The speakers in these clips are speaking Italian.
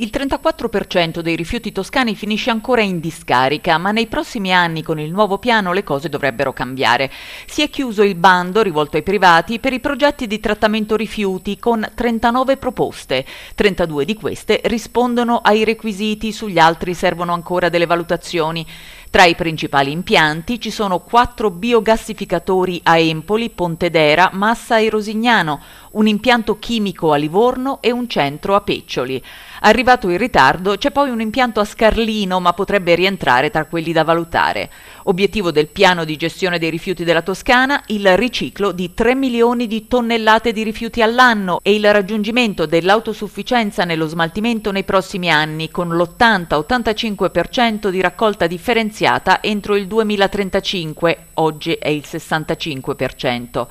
Il 34% dei rifiuti toscani finisce ancora in discarica, ma nei prossimi anni con il nuovo piano le cose dovrebbero cambiare. Si è chiuso il bando rivolto ai privati per i progetti di trattamento rifiuti con 39 proposte. 32 di queste rispondono ai requisiti, sugli altri servono ancora delle valutazioni. Tra i principali impianti ci sono quattro biogassificatori a Empoli, Pontedera, Massa e Rosignano, un impianto chimico a Livorno e un centro a Peccioli. Arriva arrivato in ritardo, c'è poi un impianto a Scarlino, ma potrebbe rientrare tra quelli da valutare. Obiettivo del piano di gestione dei rifiuti della Toscana, il riciclo di 3 milioni di tonnellate di rifiuti all'anno e il raggiungimento dell'autosufficienza nello smaltimento nei prossimi anni, con l'80-85% di raccolta differenziata entro il 2035, oggi è il 65%.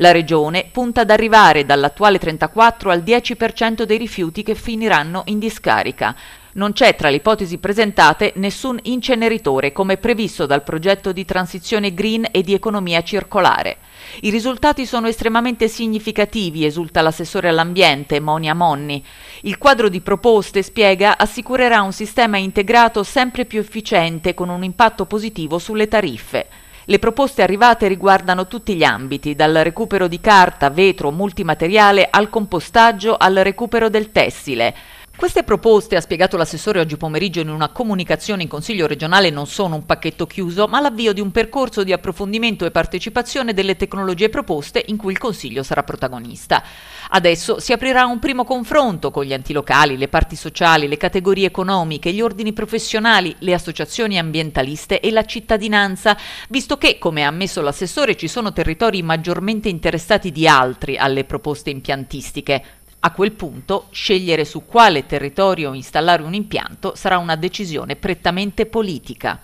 La Regione punta ad arrivare dall'attuale 34 al 10% dei rifiuti che finiranno in discarica. Non c'è tra le ipotesi presentate nessun inceneritore come previsto dal progetto di transizione green e di economia circolare. I risultati sono estremamente significativi, esulta l'assessore all'ambiente Monia Monni. Il quadro di proposte, spiega, assicurerà un sistema integrato sempre più efficiente con un impatto positivo sulle tariffe. Le proposte arrivate riguardano tutti gli ambiti, dal recupero di carta, vetro, multimateriale al compostaggio al recupero del tessile. Queste proposte, ha spiegato l'assessore oggi pomeriggio in una comunicazione in Consiglio regionale, non sono un pacchetto chiuso, ma l'avvio di un percorso di approfondimento e partecipazione delle tecnologie proposte in cui il Consiglio sarà protagonista. Adesso si aprirà un primo confronto con gli enti locali, le parti sociali, le categorie economiche, gli ordini professionali, le associazioni ambientaliste e la cittadinanza, visto che, come ha ammesso l'assessore, ci sono territori maggiormente interessati di altri alle proposte impiantistiche, a quel punto, scegliere su quale territorio installare un impianto sarà una decisione prettamente politica.